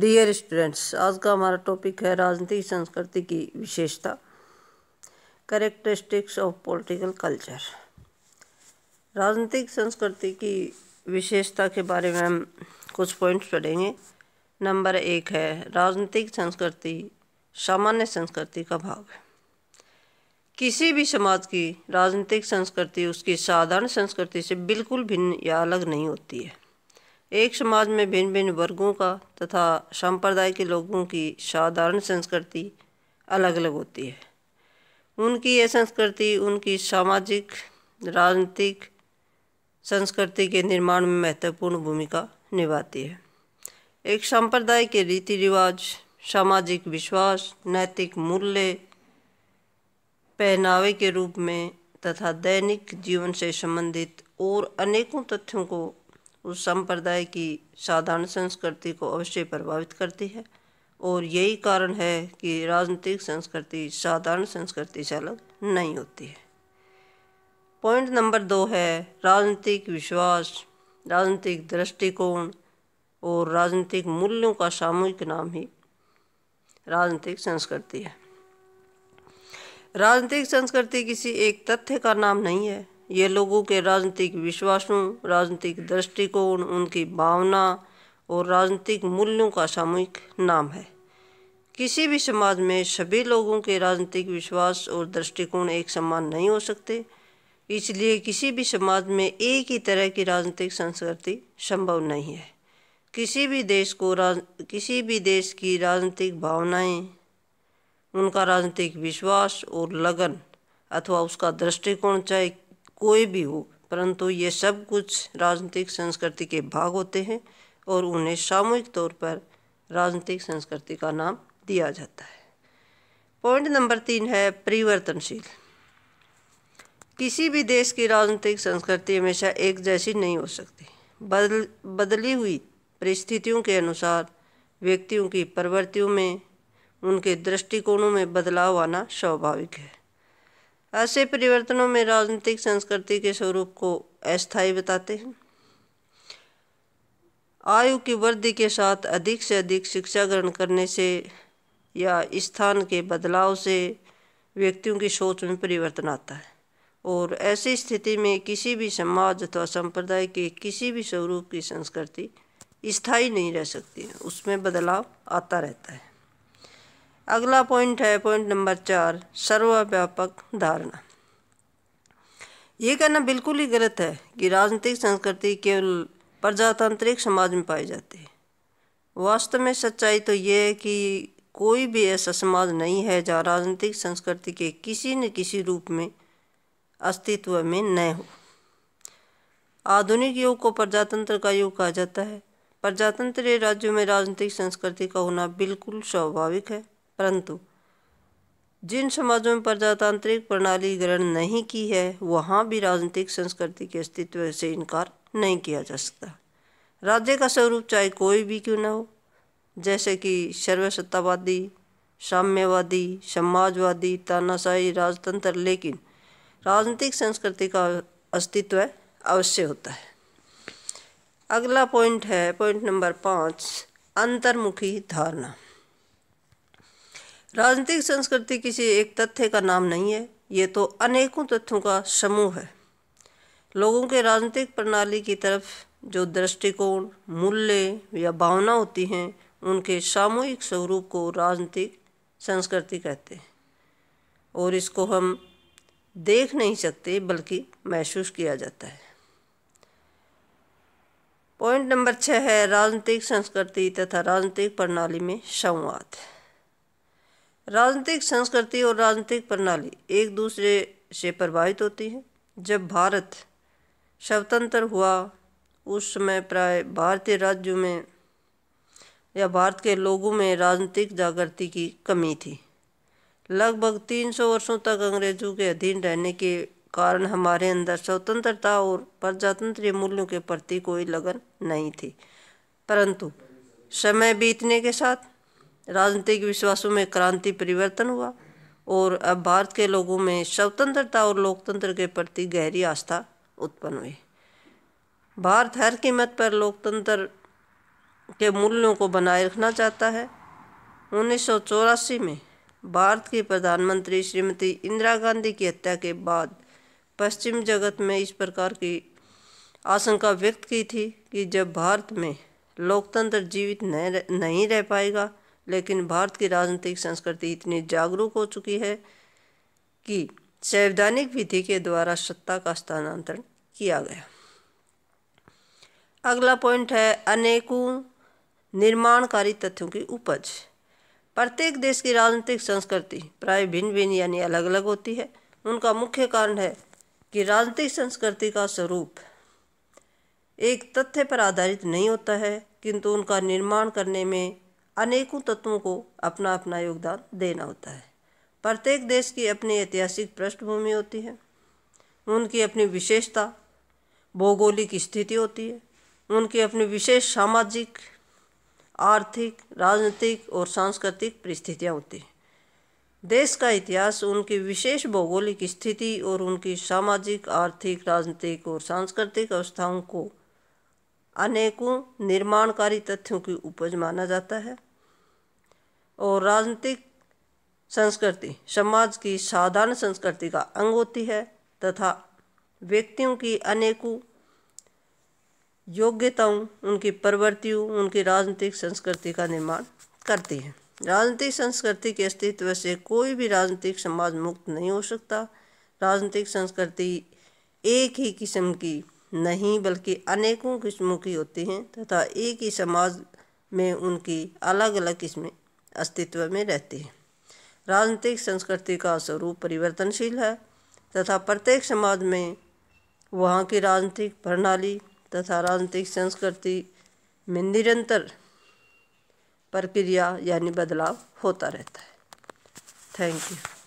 dear students आज का हमारा टॉपिक है राजनीतिक संस्कृति की विशेषता करेक्टरिस्टिक्स ऑफ पॉलिटिकल कल्चर राजनीतिक संस्कृति की विशेषता के बारे में हम कुछ पॉइंट्स पढ़ेंगे नंबर एक है राजनीतिक संस्कृति सामान्य संस्कृति का भाग है किसी भी समाज की राजनीतिक संस्कृति उसकी साधारण संस्कृति से बिल्कुल भिन्न या अलग नहीं होती है एक समाज में भिन्न भिन्न वर्गों का तथा संप्रदाय के लोगों की साधारण संस्कृति अलग अलग होती है उनकी यह संस्कृति उनकी सामाजिक राजनीतिक संस्कृति के निर्माण में महत्वपूर्ण भूमिका निभाती है एक संप्रदाय के रीति रिवाज सामाजिक विश्वास नैतिक मूल्य पहनावे के रूप में तथा दैनिक जीवन से संबंधित और अनेकों तथ्यों को उस संप्रदाय की साधारण संस्कृति को अवश्य प्रभावित करती है और यही कारण है कि राजनीतिक संस्कृति साधारण संस्कृति से अलग नहीं होती है पॉइंट नंबर दो है राजनीतिक विश्वास राजनीतिक दृष्टिकोण और राजनीतिक मूल्यों का सामूहिक नाम ही राजनीतिक संस्कृति है राजनीतिक संस्कृति किसी एक तथ्य का नाम नहीं है ये लोगों के राजनीतिक विश्वासों राजनीतिक दृष्टिकोण उनकी भावना और राजनीतिक मूल्यों का सामूहिक नाम है किसी भी समाज में सभी लोगों के राजनीतिक विश्वास और दृष्टिकोण एक समान नहीं हो सकते इसलिए किसी भी समाज में एक ही तरह की राजनीतिक संस्कृति संभव नहीं है किसी भी देश को राज किसी भी देश की राजनीतिक भावनाएं उनका राजनीतिक विश्वास और लगन अथवा उसका दृष्टिकोण चाहे कोई भी हो परंतु ये सब कुछ राजनीतिक संस्कृति के भाग होते हैं और उन्हें सामूहिक तौर पर राजनीतिक संस्कृति का नाम दिया जाता है पॉइंट नंबर तीन है परिवर्तनशील किसी भी देश की राजनीतिक संस्कृति हमेशा एक जैसी नहीं हो सकती बदल बदली हुई परिस्थितियों के अनुसार व्यक्तियों की प्रवृत्तियों में उनके दृष्टिकोणों में बदलाव आना स्वाभाविक है ऐसे परिवर्तनों में राजनीतिक संस्कृति के स्वरूप को अस्थायी बताते हैं आयु की वृद्धि के साथ अधिक से अधिक शिक्षा ग्रहण करने से या स्थान के बदलाव से व्यक्तियों की सोच में परिवर्तन आता है और ऐसी स्थिति में किसी भी समाज अथवा संप्रदाय के किसी भी स्वरूप की संस्कृति स्थायी नहीं रह सकती उसमें बदलाव आता रहता है अगला पॉइंट है पॉइंट नंबर चार सर्वव्यापक धारणा ये कहना बिल्कुल ही गलत है कि राजनीतिक संस्कृति केवल प्रजातांत्रिक समाज में पाई जाती है वास्तव में सच्चाई तो ये है कि कोई भी ऐसा समाज नहीं है जहाँ राजनीतिक संस्कृति के किसी न किसी रूप में अस्तित्व में न हो आधुनिक युग को प्रजातंत्र का युग कहा जाता है प्रजातंत्र राज्यों में राजनीतिक संस्कृति का होना बिल्कुल स्वाभाविक है परंतु जिन समाजों में प्रजातांत्रिक प्रणाली ग्रहण नहीं की है वहाँ भी राजनीतिक संस्कृति के अस्तित्व से इनकार नहीं किया जा सकता राज्य का स्वरूप चाहे कोई भी क्यों न हो जैसे कि सर्वसत्तावादी साम्यवादी समाजवादी तानाशाही राजतंत्र लेकिन राजनीतिक संस्कृति का अस्तित्व अवश्य होता है अगला पॉइंट है पॉइंट नंबर पाँच अंतर्मुखी धारणा राजनीतिक संस्कृति किसी एक तथ्य का नाम नहीं है ये तो अनेकों तथ्यों का समूह है लोगों के राजनीतिक प्रणाली की तरफ जो दृष्टिकोण मूल्य या भावना होती हैं उनके सामूहिक स्वरूप को राजनीतिक संस्कृति कहते हैं और इसको हम देख नहीं सकते बल्कि महसूस किया जाता है पॉइंट नंबर छः है राजनीतिक संस्कृति तथा राजनीतिक प्रणाली में संवाद राजनीतिक संस्कृति और राजनीतिक प्रणाली एक दूसरे से प्रभावित होती है जब भारत स्वतंत्र हुआ उस समय प्राय भारतीय राज्यों में या भारत के लोगों में राजनीतिक जागृति की कमी थी लगभग 300 वर्षों तक अंग्रेजों के अधीन रहने के कारण हमारे अंदर स्वतंत्रता और प्रजातंत्रीय मूल्यों के प्रति कोई लगन नहीं थी परंतु समय बीतने के साथ राजनीतिक विश्वासों में क्रांति परिवर्तन हुआ और अब भारत के लोगों में स्वतंत्रता और लोकतंत्र के प्रति गहरी आस्था उत्पन्न हुई भारत हर कीमत पर लोकतंत्र के मूल्यों को बनाए रखना चाहता है उन्नीस में भारत की प्रधानमंत्री श्रीमती इंदिरा गांधी की हत्या के बाद पश्चिम जगत में इस प्रकार की आशंका व्यक्त की थी कि जब भारत में लोकतंत्र जीवित नहीं रह पाएगा लेकिन भारत की राजनीतिक संस्कृति इतनी जागरूक हो चुकी है कि संवैधानिक विधि के द्वारा सत्ता का स्थानांतरण किया गया अगला पॉइंट है अनेकों निर्माणकारी तथ्यों की उपज प्रत्येक देश की राजनीतिक संस्कृति प्राय भिन्न भिन्न यानी अलग अलग होती है उनका मुख्य कारण है कि राजनीतिक संस्कृति का स्वरूप एक तथ्य पर आधारित नहीं होता है किंतु उनका निर्माण करने में अनेकों तत्वों को अपना अपना योगदान देना होता है प्रत्येक देश की अपनी ऐतिहासिक पृष्ठभूमि होती है उनकी अपनी विशेषता भौगोलिक स्थिति होती है उनकी अपनी विशेष सामाजिक आर्थिक राजनीतिक और सांस्कृतिक परिस्थितियाँ होती हैं देश का इतिहास उनकी विशेष भौगोलिक स्थिति और उनकी सामाजिक आर्थिक राजनीतिक और सांस्कृतिक अवस्थाओं को अनेकों निर्माणकारी तथ्यों की उपज माना जाता है और राजनीतिक संस्कृति समाज की साधारण संस्कृति का अंग होती है तथा व्यक्तियों की अनेकों योग्यताओं उनकी प्रवृत्तियों उनकी राजनीतिक संस्कृति का निर्माण करती है राजनीतिक संस्कृति के अस्तित्व से कोई भी राजनीतिक समाज मुक्त नहीं हो सकता राजनीतिक संस्कृति एक ही किस्म की नहीं बल्कि अनेकों किस्मों की होती हैं तथा एक ही समाज में उनकी अलग अलग किस्में अस्तित्व में रहती हैं राजनीतिक संस्कृति का स्वरूप परिवर्तनशील है तथा प्रत्येक समाज में वहाँ की राजनीतिक प्रणाली तथा राजनीतिक संस्कृति में निरंतर प्रक्रिया यानी बदलाव होता रहता है थैंक यू